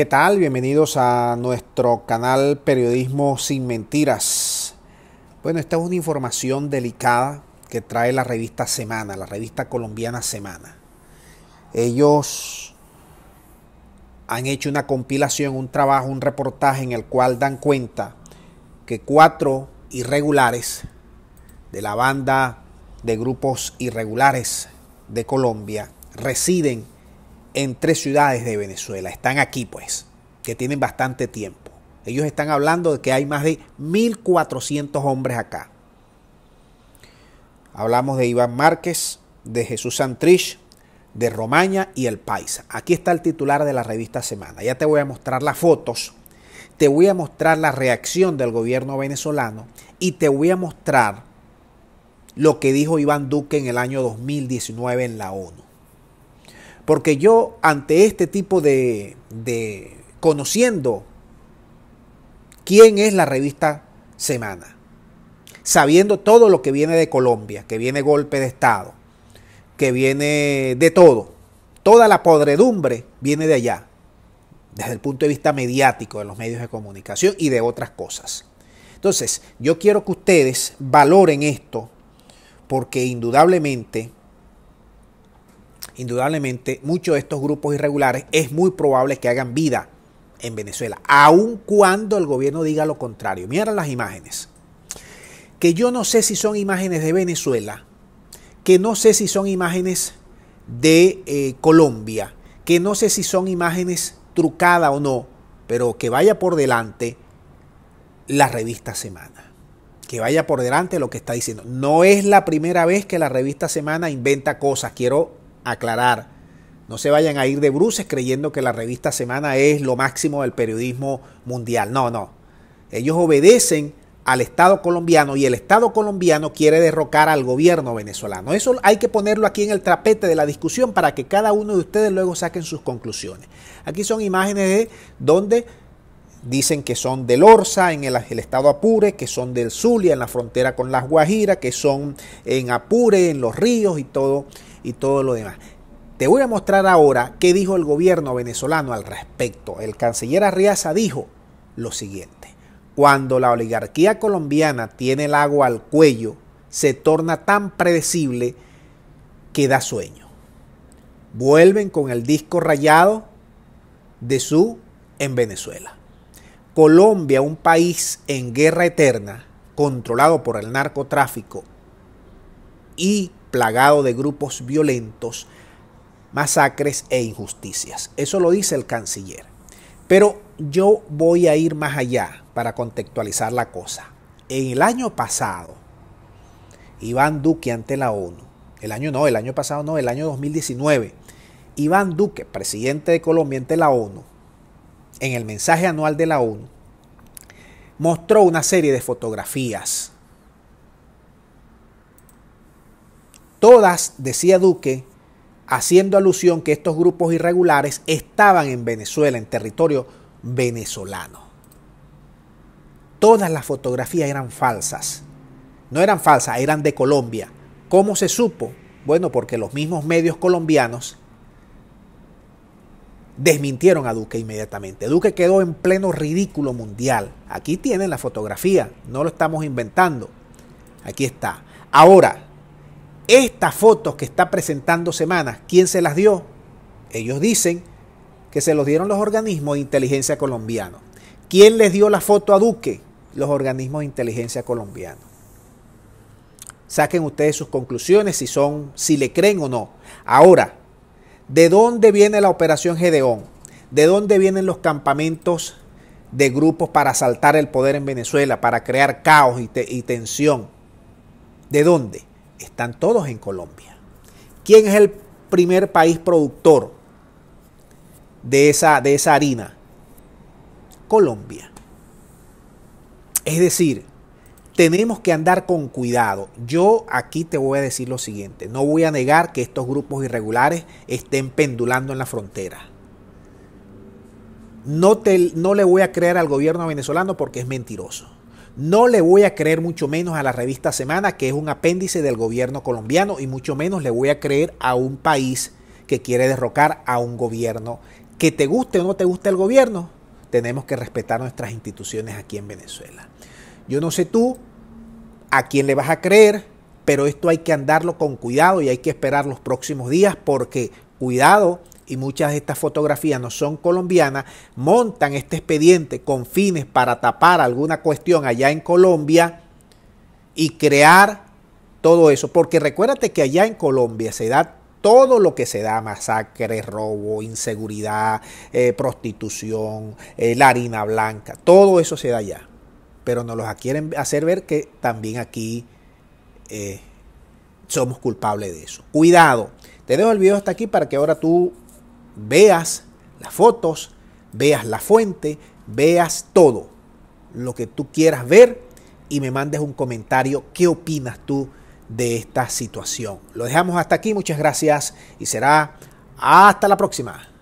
¿Qué tal? Bienvenidos a nuestro canal Periodismo sin Mentiras. Bueno, esta es una información delicada que trae la revista Semana, la revista colombiana Semana. Ellos han hecho una compilación, un trabajo, un reportaje en el cual dan cuenta que cuatro irregulares de la banda de grupos irregulares de Colombia residen en tres ciudades de Venezuela. Están aquí, pues, que tienen bastante tiempo. Ellos están hablando de que hay más de 1.400 hombres acá. Hablamos de Iván Márquez, de Jesús Santrich, de Romaña y El Paisa. Aquí está el titular de la revista Semana. Ya te voy a mostrar las fotos, te voy a mostrar la reacción del gobierno venezolano y te voy a mostrar lo que dijo Iván Duque en el año 2019 en la ONU. Porque yo ante este tipo de, de conociendo quién es la revista Semana, sabiendo todo lo que viene de Colombia, que viene golpe de Estado, que viene de todo, toda la podredumbre viene de allá, desde el punto de vista mediático de los medios de comunicación y de otras cosas. Entonces, yo quiero que ustedes valoren esto, porque indudablemente indudablemente muchos de estos grupos irregulares es muy probable que hagan vida en Venezuela, aun cuando el gobierno diga lo contrario. Miren las imágenes, que yo no sé si son imágenes de Venezuela, que no sé si son imágenes de eh, Colombia, que no sé si son imágenes trucadas o no, pero que vaya por delante la revista Semana. Que vaya por delante lo que está diciendo. No es la primera vez que la revista Semana inventa cosas. Quiero aclarar, no se vayan a ir de bruces creyendo que la revista Semana es lo máximo del periodismo mundial. No, no. Ellos obedecen al Estado colombiano y el Estado colombiano quiere derrocar al gobierno venezolano. Eso hay que ponerlo aquí en el trapete de la discusión para que cada uno de ustedes luego saquen sus conclusiones. Aquí son imágenes de donde dicen que son del Orza, en el, estado Apure, que son del Zulia, en la frontera con las Guajira, que son en Apure, en los ríos y todo y todo lo demás. Te voy a mostrar ahora qué dijo el gobierno venezolano al respecto. El canciller Arriaza dijo lo siguiente. Cuando la oligarquía colombiana tiene el agua al cuello, se torna tan predecible que da sueño. Vuelven con el disco rayado de su en Venezuela. Colombia, un país en guerra eterna, controlado por el narcotráfico y plagado de grupos violentos, masacres e injusticias. Eso lo dice el canciller. Pero yo voy a ir más allá para contextualizar la cosa. En el año pasado, Iván Duque ante la ONU, el año no, el año pasado no, el año 2019, Iván Duque, presidente de Colombia ante la ONU, en el mensaje anual de la ONU, mostró una serie de fotografías Todas, decía Duque, haciendo alusión que estos grupos irregulares estaban en Venezuela, en territorio venezolano. Todas las fotografías eran falsas. No eran falsas, eran de Colombia. ¿Cómo se supo? Bueno, porque los mismos medios colombianos desmintieron a Duque inmediatamente. Duque quedó en pleno ridículo mundial. Aquí tienen la fotografía, no lo estamos inventando. Aquí está. Ahora, estas fotos que está presentando Semana, ¿quién se las dio? Ellos dicen que se los dieron los organismos de inteligencia colombiano. ¿Quién les dio la foto a Duque? Los organismos de inteligencia colombiano. Saquen ustedes sus conclusiones si son, si le creen o no. Ahora, ¿de dónde viene la operación Gedeón? ¿De dónde vienen los campamentos de grupos para asaltar el poder en Venezuela, para crear caos y, y tensión? ¿De dónde? están todos en Colombia. ¿Quién es el primer país productor de esa, de esa harina? Colombia. Es decir, tenemos que andar con cuidado. Yo aquí te voy a decir lo siguiente, no voy a negar que estos grupos irregulares estén pendulando en la frontera. No, te, no le voy a creer al gobierno venezolano porque es mentiroso. No le voy a creer mucho menos a la revista Semana, que es un apéndice del gobierno colombiano, y mucho menos le voy a creer a un país que quiere derrocar a un gobierno. Que te guste o no te guste el gobierno, tenemos que respetar nuestras instituciones aquí en Venezuela. Yo no sé tú a quién le vas a creer, pero esto hay que andarlo con cuidado y hay que esperar los próximos días porque cuidado y muchas de estas fotografías no son colombianas, montan este expediente con fines para tapar alguna cuestión allá en Colombia y crear todo eso. Porque recuérdate que allá en Colombia se da todo lo que se da, masacres, robo, inseguridad, eh, prostitución, eh, la harina blanca, todo eso se da allá. Pero nos los quieren hacer ver que también aquí eh, somos culpables de eso. Cuidado, te dejo el video hasta aquí para que ahora tú veas las fotos, veas la fuente, veas todo lo que tú quieras ver y me mandes un comentario qué opinas tú de esta situación. Lo dejamos hasta aquí, muchas gracias y será hasta la próxima.